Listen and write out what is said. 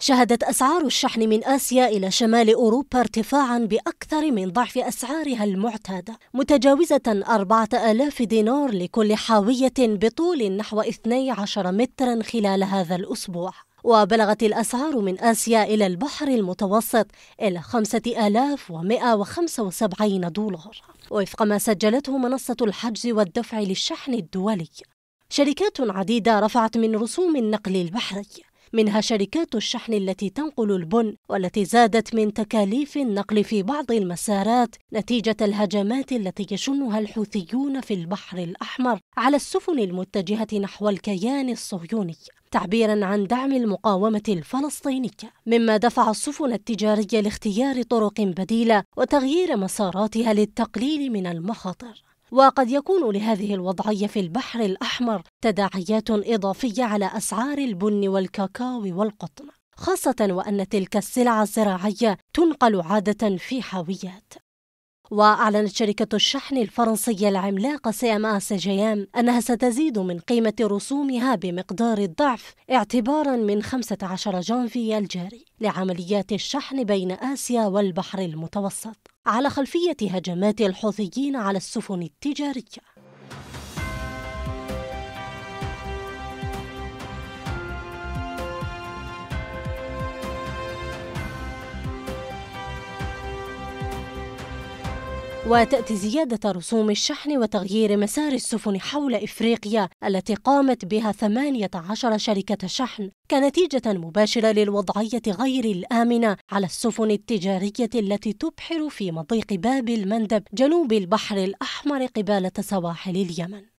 شهدت أسعار الشحن من آسيا إلى شمال أوروبا ارتفاعا بأكثر من ضعف أسعارها المعتادة متجاوزة 4000 دينار لكل حاوية بطول نحو 12 مترا خلال هذا الأسبوع وبلغت الأسعار من آسيا إلى البحر المتوسط إلى 5175 دولار وفق ما سجلته منصة الحجز والدفع للشحن الدولي شركات عديدة رفعت من رسوم النقل البحري منها شركات الشحن التي تنقل البن والتي زادت من تكاليف النقل في بعض المسارات نتيجة الهجمات التي يشنها الحوثيون في البحر الأحمر على السفن المتجهة نحو الكيان الصهيوني تعبيرا عن دعم المقاومة الفلسطينية مما دفع السفن التجارية لاختيار طرق بديلة وتغيير مساراتها للتقليل من المخاطر وقد يكون لهذه الوضعية في البحر الأحمر تداعيات إضافية على أسعار البن والكاكاو والقطن خاصة وأن تلك السلع الزراعية تنقل عادة في حاويات وأعلنت شركة الشحن الفرنسية العملاقة سي ام اس جيام أنها ستزيد من قيمة رسومها بمقدار الضعف اعتبارا من 15 جانفي الجاري لعمليات الشحن بين آسيا والبحر المتوسط على خلفية هجمات الحوثيين على السفن التجارية وتأتي زيادة رسوم الشحن وتغيير مسار السفن حول إفريقيا التي قامت بها 18 شركة شحن كنتيجة مباشرة للوضعية غير الآمنة على السفن التجارية التي تبحر في مضيق باب المندب جنوب البحر الأحمر قبالة سواحل اليمن